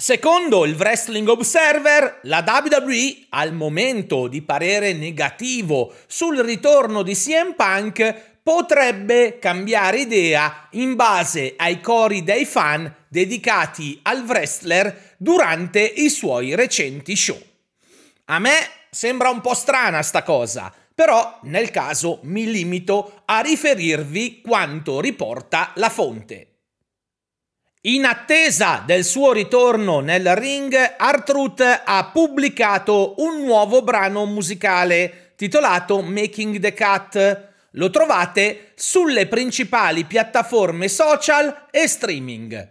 Secondo il Wrestling Observer, la WWE, al momento di parere negativo sul ritorno di CM Punk, potrebbe cambiare idea in base ai cori dei fan dedicati al wrestler durante i suoi recenti show. A me sembra un po' strana sta cosa, però nel caso mi limito a riferirvi quanto riporta la fonte. In attesa del suo ritorno nel ring, Artruth ha pubblicato un nuovo brano musicale titolato Making the Cut. Lo trovate sulle principali piattaforme social e streaming.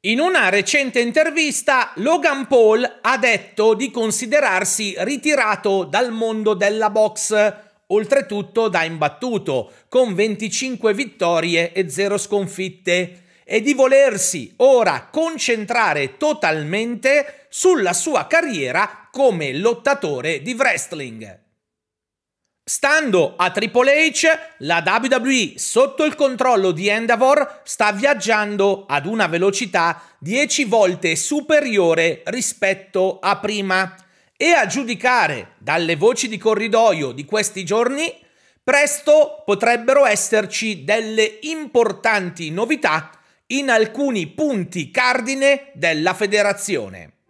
In una recente intervista, Logan Paul ha detto di considerarsi ritirato dal mondo della box oltretutto da imbattuto, con 25 vittorie e 0 sconfitte, e di volersi ora concentrare totalmente sulla sua carriera come lottatore di wrestling. Stando a Triple H, la WWE sotto il controllo di Endeavor sta viaggiando ad una velocità 10 volte superiore rispetto a prima e a giudicare dalle voci di corridoio di questi giorni, presto potrebbero esserci delle importanti novità in alcuni punti cardine della federazione.